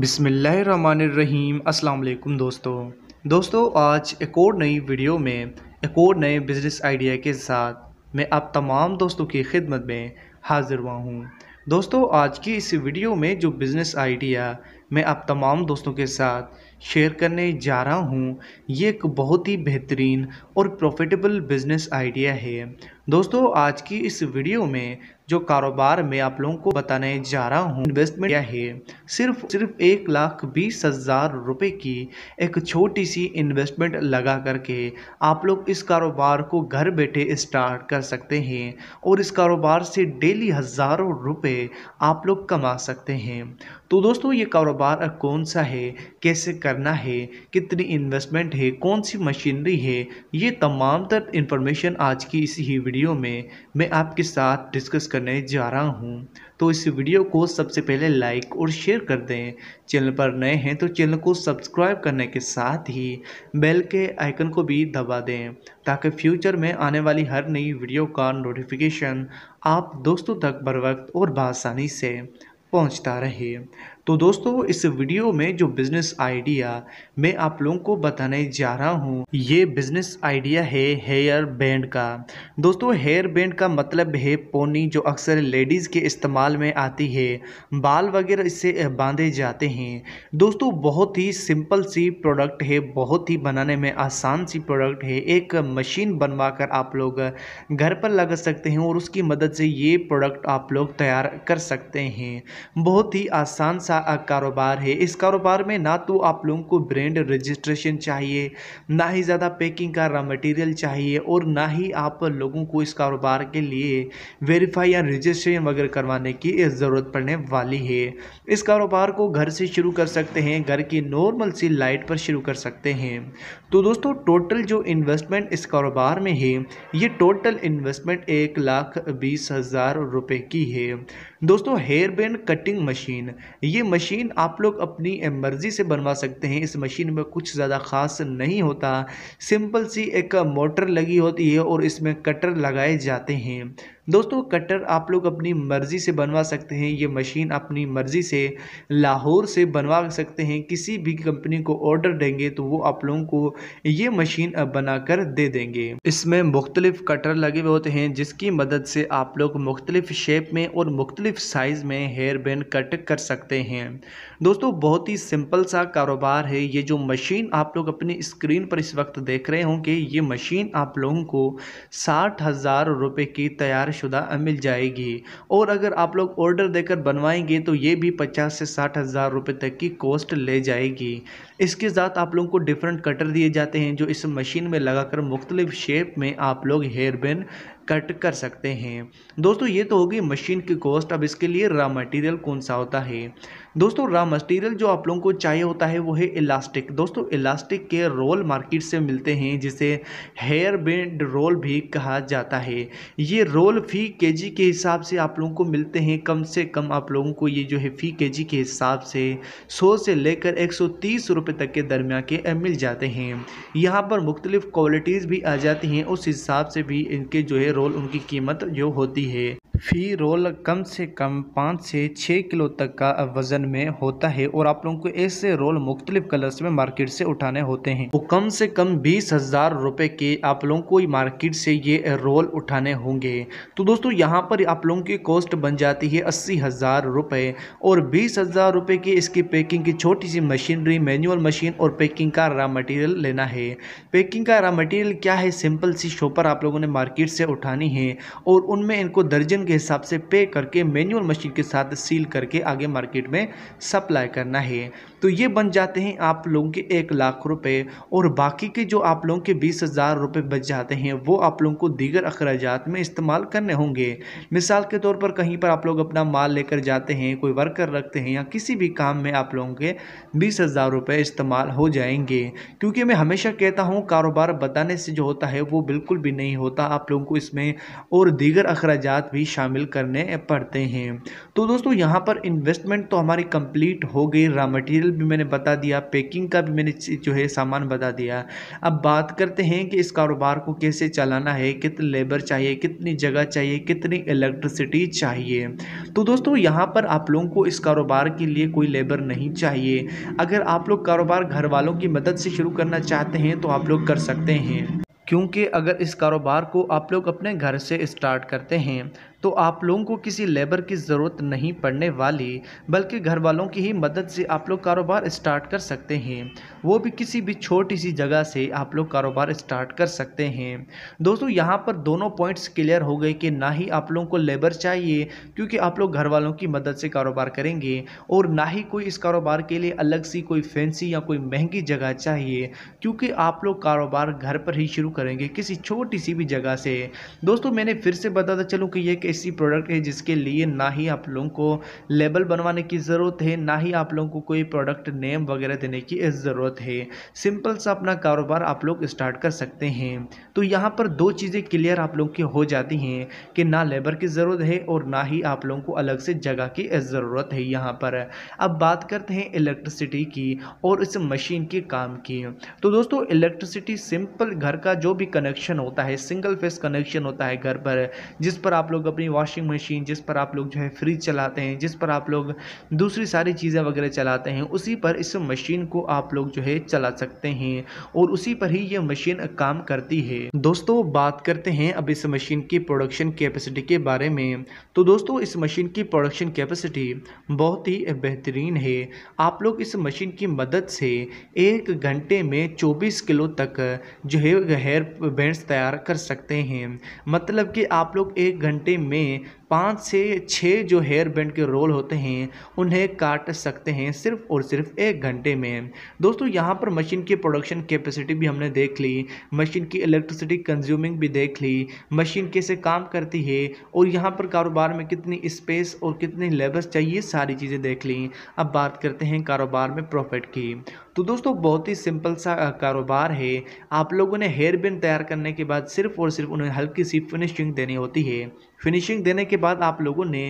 बिसमीम् अल्लाम दोस्तों दोस्तों आज एक और नई वीडियो में एक और नए बिज़नेस आइडिया के साथ मैं आप तमाम दोस्तों की खिदमत में हाज़िर हुआ हूँ दोस्तों आज की इस वीडियो में जो बिज़नेस आइडिया मैं आप तमाम दोस्तों के साथ शेयर करने जा रहा हूँ ये एक बहुत ही बेहतरीन और प्रॉफिटेबल बिज़नेस आइडिया है दोस्तों आज की इस वीडियो में जो कारोबार में आप लोगों को बताने जा रहा हूँ इन्वेस्टमेंट क्या है सिर्फ सिर्फ एक लाख बीस हज़ार रुपये की एक छोटी सी इन्वेस्टमेंट लगा करके आप लोग इस कारोबार को घर बैठे स्टार्ट कर सकते हैं और इस कारोबार से डेली हज़ारों रुपये आप लोग कमा सकते हैं तो दोस्तों ये कारोबार कौन सा है कैसे करना है कितनी इन्वेस्टमेंट है कौन सी मशीनरी है ये तमाम तर इन्फॉर्मेशन आज की इस ही वीडियो में मैं आपके साथ डिस्कस करने जा रहा हूँ तो इस वीडियो को सबसे पहले लाइक और शेयर कर दें चैनल पर नए हैं तो चैनल को सब्सक्राइब करने के साथ ही बेल के आइकन को भी दबा दें ताकि फ्यूचर में आने वाली हर नई वीडियो का नोटिफिकेशन आप दोस्तों तक बर वक्त और बसानी से Bom, estar aqui. तो दोस्तों इस वीडियो में जो बिज़नेस आइडिया मैं आप लोगों को बताने जा रहा हूँ ये बिज़नेस आइडिया है हेयर बैंड का दोस्तों हेयर बैंड का मतलब है पोनी जो अक्सर लेडीज़ के इस्तेमाल में आती है बाल वगैरह इससे बांधे जाते हैं दोस्तों बहुत ही सिंपल सी प्रोडक्ट है बहुत ही बनाने में आसान सी प्रोडक्ट है एक मशीन बनवा कर आप लोग घर पर लगा सकते हैं और उसकी मदद से ये प्रोडक्ट आप लोग तैयार कर सकते हैं बहुत ही आसान सा कारोबार है इस कारोबार में ना तो आप लोगों को ब्रांड रजिस्ट्रेशन चाहिए ना ही ज़्यादा पैकिंग का रॉ मटेरियल चाहिए और ना ही आप लोगों को इस कारोबार के लिए वेरीफाई या रजिस्ट्रेशन वगैरह करवाने की ज़रूरत पड़ने वाली है इस कारोबार को घर से शुरू कर सकते हैं घर की नॉर्मल सी लाइट पर शुरू कर सकते हैं तो दोस्तों टोटल जो इन्वेस्टमेंट इस कारोबार में है ये टोटल इन्वेस्टमेंट एक लाख बीस हज़ार रुपये की है दोस्तों हेयर बैंड कटिंग मशीन ये मशीन आप लोग अपनी मर्ज़ी से बनवा सकते हैं इस मशीन में कुछ ज़्यादा ख़ास नहीं होता सिंपल सी एक मोटर लगी होती है और इसमें कटर लगाए जाते हैं दोस्तों कटर आप लोग अपनी मर्ज़ी से बनवा सकते हैं ये मशीन अपनी मर्ज़ी से लाहौर से बनवा सकते हैं किसी भी कंपनी को ऑर्डर देंगे तो वो आप लोगों को ये मशीन बना कर दे देंगे इसमें मुख्तलिफ कटर लगे हुए होते हैं जिसकी मदद से आप लोग मुख्तलिफ शेप में और मुख्तलिफ साइज़ में हेयर बैंड कट कर सकते हैं दोस्तों बहुत ही सिंपल सा कारोबार है ये जो मशीन आप लोग अपनी स्क्रीन पर इस वक्त देख रहे होंगे ये मशीन आप लोगों को साठ हज़ार रुपये की तैयार शुदा मिल जाएगी और अगर आप लोग ऑर्डर देकर बनवाएंगे तो ये भी पचास से साठ हज़ार रुपये तक की कॉस्ट ले जाएगी इसके साथ आप लोगों को डिफरेंट कटर दिए जाते हैं जो इस मशीन में लगाकर मुख्तलिफ शेप में आप लोग हेयर बैंड कट कर सकते हैं दोस्तों ये तो होगी मशीन की कॉस्ट अब इसके लिए रॉ मटेरियल कौन सा होता है दोस्तों रॉ मटेरियल जो आप लोगों को चाहिए होता है वो है इलास्टिक दोस्तों इलास्टिक के रोल मार्केट से मिलते हैं जिसे हेयर बैंड रोल भी कहा जाता है ये रोल फी जी के हिसाब से आप लोगों को मिलते हैं कम से कम आप लोगों को ये जो है फ़ी जी के हिसाब से सौ से लेकर एक सौ तक के दरमिया के मिल जाते हैं यहाँ पर मुख्तलिफ़ क्वालिटीज़ भी आ जाती हैं उस हिसाब से भी इनके जो है पेट्रोल उनकी कीमत जो होती है फ़ी रोल कम से कम पाँच से छः किलो तक का वज़न में होता है और आप लोगों को ऐसे रोल मुख्तलिफ कलर्स में मार्केट से उठाने होते हैं वो तो कम से कम बीस हज़ार रुपये के आप लोगों को मार्केट से ये रोल उठाने होंगे तो दोस्तों यहाँ पर आप लोगों की कॉस्ट बन जाती है अस्सी हज़ार रुपये और बीस हज़ार रुपये की इसकी पैकिंग की छोटी सी मशीनरी मैनुअल मशीन और पैकिंग का रॉ मटेरियल लेना है पैकिंग का रॉ मटेरियल क्या है सिंपल सी शॉपर आप लोगों ने मार्केट से उठानी है और उनमें इनको दर्जन के हिसाब से पे करके मैन्युअल मशीन के साथ सील करके आगे मार्केट में सप्लाई करना है तो ये बन जाते हैं आप लोगों के एक लाख रुपये और बाकी के जो आप लोगों के बीस हज़ार रुपये बच जाते हैं वो आप लोगों को दीगर अखराज में इस्तेमाल करने होंगे मिसाल के तौर पर कहीं पर आप लोग अपना माल लेकर जाते हैं कोई वर्कर रखते हैं या किसी भी काम में आप लोगों के बीस हज़ार रुपये इस्तेमाल हो जाएंगे क्योंकि मैं हमेशा कहता हूँ कारोबार बताने से जो होता है वो बिल्कुल भी नहीं होता आप लोगों को इसमें और दीगर अखराज भी शामिल करने पड़ते हैं तो दोस्तों यहाँ पर इन्वेस्टमेंट तो हमारी कंप्लीट हो गई रॉ मटेरियल मटेरियल भी मैंने बता दिया पैकिंग का भी मैंने जो है सामान बता दिया अब बात करते हैं कि इस कारोबार को कैसे चलाना है कितने लेबर चाहिए कितनी जगह चाहिए कितनी इलेक्ट्रिसिटी चाहिए तो दोस्तों यहाँ पर आप लोगों को इस कारोबार के लिए कोई लेबर नहीं चाहिए अगर आप लोग कारोबार घर वालों की मदद से शुरू करना चाहते हैं तो आप लोग कर सकते हैं क्योंकि अगर इस कारोबार को आप लोग अपने घर से स्टार्ट करते हैं तो आप लोगों को किसी लेबर की ज़रूरत नहीं पड़ने वाली बल्कि घर वालों की ही मदद से आप लोग कारोबार स्टार्ट कर सकते हैं वो भी किसी भी छोटी सी जगह से आप लोग कारोबार स्टार्ट कर सकते हैं दोस्तों यहाँ पर दोनों पॉइंट्स क्लियर हो गए कि ना ही आप लोगों को लेबर चाहिए क्योंकि आप लोग घर वालों की मदद से कारोबार करेंगे और ना ही कोई इस कारोबार के लिए अलग सी कोई फैंसी या कोई महंगी जगह चाहिए क्योंकि आप लोग कारोबार घर पर ही शुरू करेंगे किसी छोटी सी भी जगह से दोस्तों मैंने फिर से बताता चलूँ कि एक ऐसी प्रोडक्ट है जिसके लिए ना ही आप लोगों को लेबल बनवाने की ज़रूरत है ना ही आप लोगों को कोई प्रोडक्ट नेम वगैरह देने की ज़रूरत है सिंपल सा अपना कारोबार आप लोग स्टार्ट कर सकते हैं तो यहाँ पर दो चीज़ें क्लियर आप लोगों की हो जाती हैं कि ना लेबर की ज़रूरत है और ना ही आप लोगों को अलग से जगह की ज़रूरत है यहाँ पर अब बात करते हैं इलेक्ट्रिसिटी की और इस मशीन के काम की तो दोस्तों इलेक्ट्रिसिटी सिंपल घर का जो भी कनेक्शन होता है सिंगल फेस कनेक्शन होता है घर पर जिस पर आप लोग अपने अपनी वॉशिंग मशीन जिस पर आप लोग जो है फ्रिज चलाते हैं जिस पर आप लोग दूसरी सारी चीज़ें वगैरह चलाते हैं उसी पर इस मशीन को आप लोग जो है चला सकते हैं और उसी पर ही ये मशीन काम करती है दोस्तों बात करते हैं अब इस मशीन की प्रोडक्शन कैपेसिटी के बारे में तो दोस्तों इस मशीन की प्रोडक्शन कैपेसिटी बहुत ही बेहतरीन है आप लोग इस मशीन की मदद से एक घंटे में 24 किलो तक जो है हेयर बैंड्स तैयार कर सकते हैं मतलब कि आप लोग एक घंटे में पाँच से छः जो हेयर बैंड के रोल होते हैं उन्हें काट सकते हैं सिर्फ और सिर्फ एक घंटे में दोस्तों यहाँ पर मशीन की प्रोडक्शन कैपेसिटी भी हमने देख ली मशीन की इलेक्ट्रिसिटी कंज्यूमिंग भी देख ली मशीन कैसे काम करती है और यहाँ पर कारोबार में कितनी स्पेस और कितनी लेबर्स चाहिए सारी चीज़ें देख ली अब बात करते हैं कारोबार में प्रॉफिट की तो दोस्तों बहुत ही सिंपल सा कारोबार है आप लोगों ने हेयर बैंड तैयार करने के बाद सिर्फ और सिर्फ उन्हें हल्की सी फिनिशिंग देनी होती है फिनिशिंग देने के बाद आप लोगों ने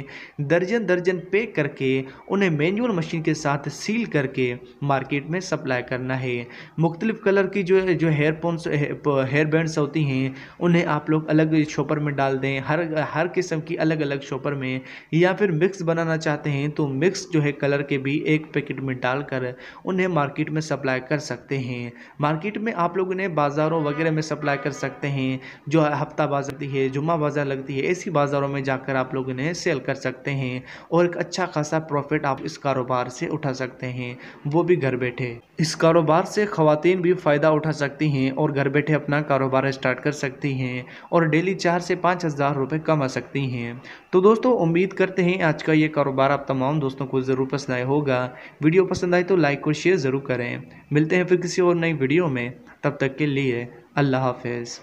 दर्जन दर्जन पे करके उन्हें मैनुअल मशीन के साथ सील करके मार्केट में सप्लाई करना है मुख्तलिफ़ कलर की जो जो हेयर पोन्स हेयर बैंड्स होती हैं उन्हें आप लोग अलग शॉपर में डाल दें हर हर किस्म की अलग अलग शॉपर में या फिर मिक्स बनाना चाहते हैं तो मिक्स जो है कलर के भी एक पैकेट में डालकर उन्हें मार्केट में में सप्लाई कर सकते हैं मार्केट में आप लोग इन्हें बाज़ारों वगैरह में सप्लाई कर सकते हैं जो हफ्ता बाज़ार लगती है जुम्मा बाज़ार लगती है ऐसी बाज़ारों में जाकर आप लोग इन्हें सेल कर सकते हैं और एक अच्छा खासा प्रॉफिट आप इस कारोबार से उठा सकते हैं वो भी घर बैठे इस कारोबार से खातन भी फ़ायदा उठा सकती हैं और घर बैठे अपना कारोबार स्टार्ट कर सकती हैं और डेली चार से पाँच हज़ार रुपये कमा सकती हैं तो दोस्तों उम्मीद करते हैं आज का ये कारोबार आप तमाम दोस्तों को ज़रूर पसंद आए होगा वीडियो पसंद आए तो लाइक और शेयर ज़रूर करें करें मिलते हैं फिर किसी और नई वीडियो में तब तक के लिए अल्लाह हाफ़िज़